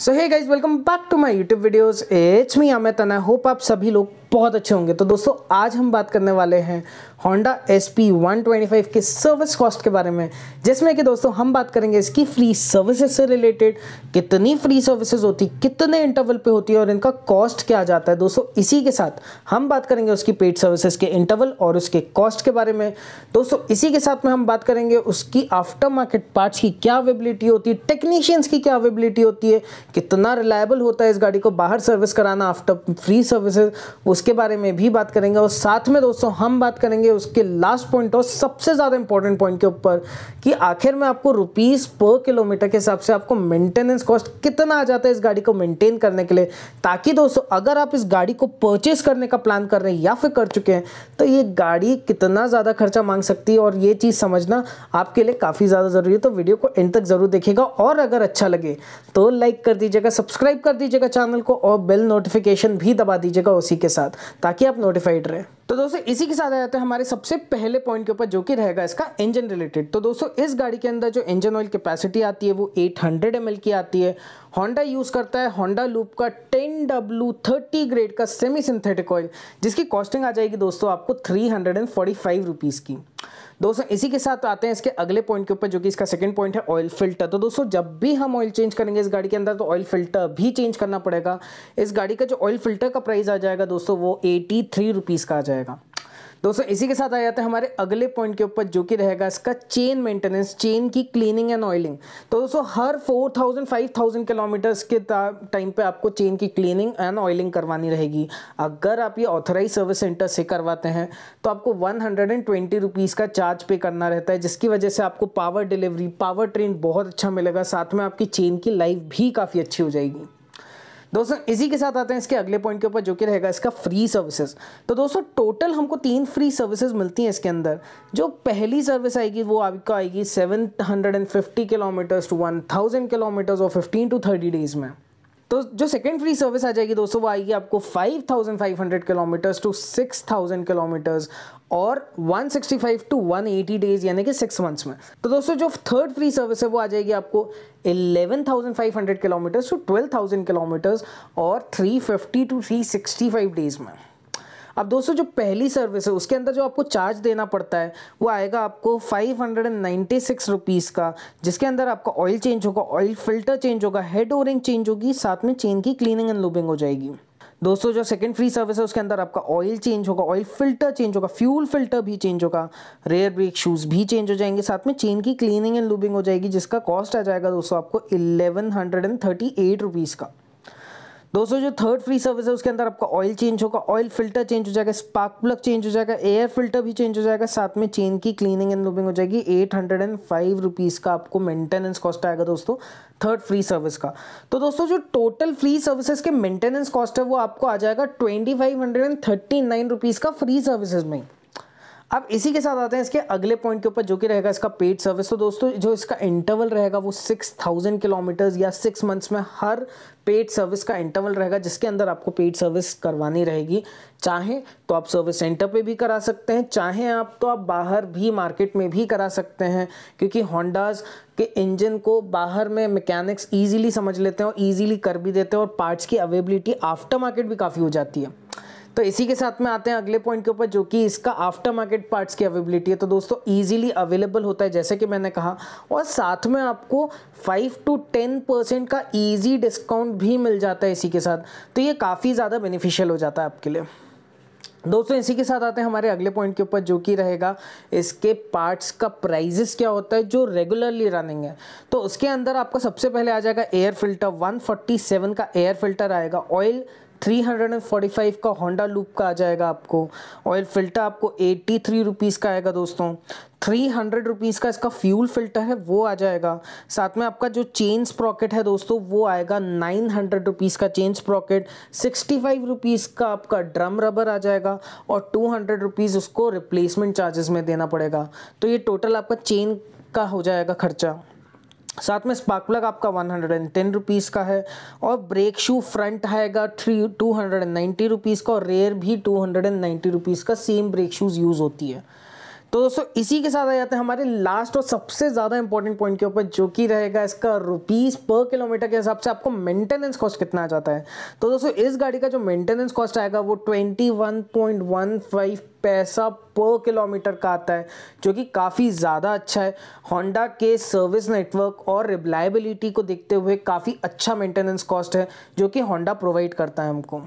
so hey guys welcome back to my YouTube videos it's me Amit hope आप सभी लोग बहुत अच्छे होंगे तो दोस्तों आज हम बात करने वाले हैं होंडा एस पी के सर्विस कॉस्ट के बारे में जिसमें कि दोस्तों हम बात करेंगे इसकी फ्री सर्विसेज से रिलेटेड कितनी फ्री सर्विसेज होती कितने इंटरवल पे होती है और इनका कॉस्ट क्या जाता है दोस्तों इसी के साथ हम बात करेंगे उसकी पेड सर्विसेज के इंटरवल और उसके कॉस्ट के बारे में दोस्तों इसी के साथ में हम बात करेंगे उसकी आफ्टर मार्केट पार्ट्स की क्या अवेबिलिटी होती है टेक्नीशियंस की क्या अवेबिलिटी होती है कितना रिलायबल होता है इस गाड़ी को बाहर सर्विस कराना आफ्टर फ्री सर्विसेज उसके बारे में भी बात करेंगे और साथ में दोस्तों हम बात करेंगे उसके लास्ट पॉइंट और सबसे ज़्यादा इंपॉर्टेंट पॉइंट के ऊपर कि आखिर में आपको रुपीज़ पर किलोमीटर के हिसाब से आपको मेंटेनेंस कॉस्ट कितना आ जाता है इस गाड़ी को मेंटेन करने के लिए ताकि दोस्तों अगर आप इस गाड़ी को परचेज करने का प्लान कर रहे हैं या फिर कर चुके हैं तो ये गाड़ी कितना ज़्यादा खर्चा मांग सकती है और ये चीज़ समझना आपके लिए काफ़ी ज़्यादा ज़रूरी है तो वीडियो को एंड तक ज़रूर देखेगा और अगर अच्छा लगे तो लाइक कर दीजिएगा सब्सक्राइब कर दीजिएगा चैनल को और बेल नोटिफिकेशन भी दबा दीजिएगा उसी के साथ साथ ताकि आप नोटिफाइड रहें तो दोस्तों इसी के साथ आ जाते हैं तो हमारे सबसे पहले पॉइंट के ऊपर जो कि रहेगा इसका इंजन रिलेटेड तो दोस्तों इस गाड़ी के अंदर जो इंजन ऑयल कैपेसिटी आती है वो 800 हंड्रेड की आती है होंडा यूज़ करता है होंडा लूप का 30 ग्रेड का सेमी सिंथेटिक ऑयल जिसकी कॉस्टिंग आ जाएगी दोस्तों आपको थ्री हंड्रेड की दोस्तों इसी के साथ आते हैं इसके अगले पॉइंट के ऊपर जो कि इसका सेकंड पॉइंट है ऑयल फिल्टर तो दोस्तों जब भी हम ऑयल चेंज करेंगे इस गाड़ी के अंदर तो ऑयल फिल्टर भी चेंज करना पड़ेगा इस गाड़ी का जो ऑयल फिल्टर का प्राइस आ जाएगा दोस्तों वो एटी थ्री का आ जाएगा रहेगा दोस्तों इसी के साथ आ जाते हैं हमारे अगले पॉइंट के ऊपर जो कि रहेगा इसका चेन मेंटेनेंस चेन की क्लीनिंग एंड ऑयलिंग तो दोस्तों हर 4000 5000 किलोमीटर्स के टाइम पे आपको चेन की क्लीनिंग एंड ऑयलिंग करवानी रहेगी अगर आप ये ऑथराइज सर्विस सेंटर से करवाते हैं तो आपको वन हंड्रेड का चार्ज पे करना रहता है जिसकी वजह से आपको पावर डिलीवरी पावर ट्रेन बहुत अच्छा मिलेगा साथ में आपकी चेन की लाइफ भी काफ़ी अच्छी हो जाएगी दोस्तों इसी के साथ आते हैं इसके अगले पॉइंट के ऊपर जो कि रहेगा इसका फ्री सर्विसेज तो दोस्तों टोटल हमको तीन फ्री सर्विसेज मिलती हैं इसके अंदर जो पहली सर्विस आएगी वो आपको आएगी seven hundred and fifty kilometres to one thousand kilometres और फिफ्टीन टू थर्टी डेज में तो जो सेकेंड फ्री सर्विस आ जाएगी दोस्तों वो आएगी आपको 5,500 किलोमीटर्स टू 6,000 किलोमीटर्स और 165 टू 180 डेज यानी कि सिक्स मंथ्स में तो दोस्तों जो थर्ड फ्री सर्विस है वो आ जाएगी आपको 11,500 किलोमीटर्स टू 12,000 किलोमीटर्स और 350 टू 365 डेज में अब दोस्तों जो पहली सर्विस है उसके अंदर जो आपको चार्ज देना पड़ता है वो आएगा आपको फाइव हंड्रेड का जिसके अंदर आपका ऑयल चेंज होगा ऑयल फिल्टर चेंज होगा हेड ओरिंग चेंज होगी साथ में चेन की क्लीनिंग एंड लुबिंग हो जाएगी दोस्तों जो सेकंड फ्री सर्विस है उसके अंदर आपका ऑयल चेंज होगा ऑयल फिल्टर चेंज होगा फ्यूल फिल्टर भी चेंज होगा रेयर ब्रेक शूज़ भी चेंज हो जाएंगे साथ में चेन की क्लीनिंग एंड लुबिंग हो जाएगी जिसका कॉस्ट आ जाएगा दोस्तों आपको eleven hundred and thirty eight rupees का दोस्तों जो थर्ड फ्री सर्विस है उसके अंदर आपका ऑयल चेंज होगा ऑयल फिल्टर चेंज हो जाएगा स्पार्क प्लग चेंज हो जाएगा एयर फिल्टर भी चेंज हो जाएगा साथ में चेन की क्लीनिंग एंड लुबिंग हो जाएगी eight hundred and five rupees का आपको मेंटेनेंस कॉस्ट आएगा दोस्तों थर्ड फ्री सर्विस का तो दोस्तों जो टोटल फ्री सर्विसेज के मेंटेनेंस कॉस्ट है वो आपको आ जाएगा twenty five hundred and thirty nine rupees का फ्री सर्विसेज में अब इसी के साथ आते हैं इसके अगले पॉइंट के ऊपर जो कि रहेगा इसका पेड सर्विस तो दोस्तों जो इसका इंटरवल रहेगा वो सिक्स थाउजेंड किलोमीटर्स या सिक्स मंथ्स में हर पेड सर्विस का इंटरवल रहेगा जिसके अंदर आपको पेड सर्विस करवानी रहेगी चाहे तो आप सर्विस सेंटर पे भी करा सकते हैं चाहे आप तो आप बाहर भी मार्केट में भी करा सकते हैं क्योंकि होंडाज के इंजन को बाहर में मैकेनिक्स ईजिली समझ लेते हैं और ईजिली कर भी देते हैं और पार्ट्स की अवेबिलिटी आफ्टर मार्केट भी काफ़ी हो जाती है तो इसी के साथ में आते हैं अगले पॉइंट के ऊपर जो कि इसका आफ्टर मार्केट पार्ट्स की अवेलेबिलिटी है तो दोस्तों ईजिली अवेलेबल होता है जैसे कि मैंने कहा और साथ में आपको फाइव टू टेन परसेंट का ईजी डिस्काउंट भी मिल जाता है इसी के साथ तो ये काफ़ी ज़्यादा बेनिफिशियल हो जाता है आपके लिए दोस्तों इसी के साथ आते हैं हमारे अगले पॉइंट के ऊपर जो कि रहेगा इसके पार्ट्स का प्राइजेस क्या होता है जो रेगुलरली रनिंग है तो उसके अंदर आपका सबसे पहले आ जाएगा एयर फिल्टर 147 का एयर फिल्टर आएगा ऑयल 345 का होंडा लूप का आ जाएगा आपको ऑयल फिल्टर आपको एट्टी थ्री रुपीज़ का आएगा दोस्तों थ्री हंड्रेड रुपीज़ का इसका फ्यूल फिल्टर है वो आ जाएगा साथ में आपका जो चेन स्प्रॉकेट है दोस्तों वो आएगा नाइन हंड्रेड रुपीज़ का chain sprocket sixty five rupees का आपका ड्रम रबर आ जाएगा और टू हंड्रेड रुपीज़ उसको रिप्लेसमेंट चार्जेस में देना पड़ेगा तो ये टोटल आपका चेन का हो जाएगा खर्चा साथ में स्पार्क प्लग आपका one hundred and ten rupees का है और ब्रेक शू फ्रंट आएगा three two hundred and ninety rupees का और रेयर भी two hundred and ninety rupees का सेम ब्रेक शूज़ यूज़ होती है तो दोस्तों इसी के साथ आ जाते हैं हमारे लास्ट और सबसे ज़्यादा इंपॉर्टेंट पॉइंट के ऊपर जो कि रहेगा इसका रुपीज़ पर किलोमीटर के हिसाब से आपको मेंटेनेंस कॉस्ट कितना आ जाता है तो दोस्तों इस गाड़ी का जो मेंटेनेंस कॉस्ट आएगा वो twenty one point one five पैसा पर किलोमीटर का आता है जो कि काफ़ी ज़्यादा अच्छा है होंडा के सर्विस नेटवर्क और रिलायबिलिटी को देखते हुए काफ़ी अच्छा मेंटेनेंस कॉस्ट है जो कि होंडा प्रोवाइड करता है हमको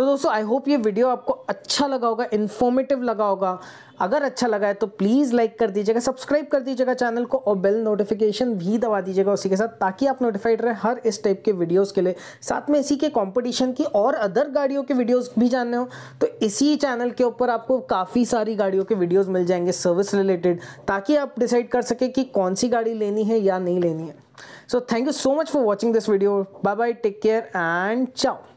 तो दोस्तों आई होप ये वीडियो आपको अच्छा लगा होगा इन्फॉर्मेटिव लगा होगा अगर अच्छा लगा है तो प्लीज़ लाइक कर दीजिएगा सब्सक्राइब कर दीजिएगा चैनल को और बेल नोटिफिकेशन भी दबा दीजिएगा उसी के साथ ताकि आप नोटिफाइड रहें हर इस टाइप के वीडियोस के लिए साथ में इसी के कंपटीशन की और अदर गाड़ियों के वीडियोस भी जानने हो तो इसी चैनल के ऊपर आपको काफ़ी सारी गाड़ियों के वीडियोज़ मिल जाएंगे सर्विस रिलेटेड ताकि आप डिसाइड कर सकें कि कौन सी गाड़ी लेनी है या नहीं लेनी है so thank you so much for watching this video bye bye take care and चाओ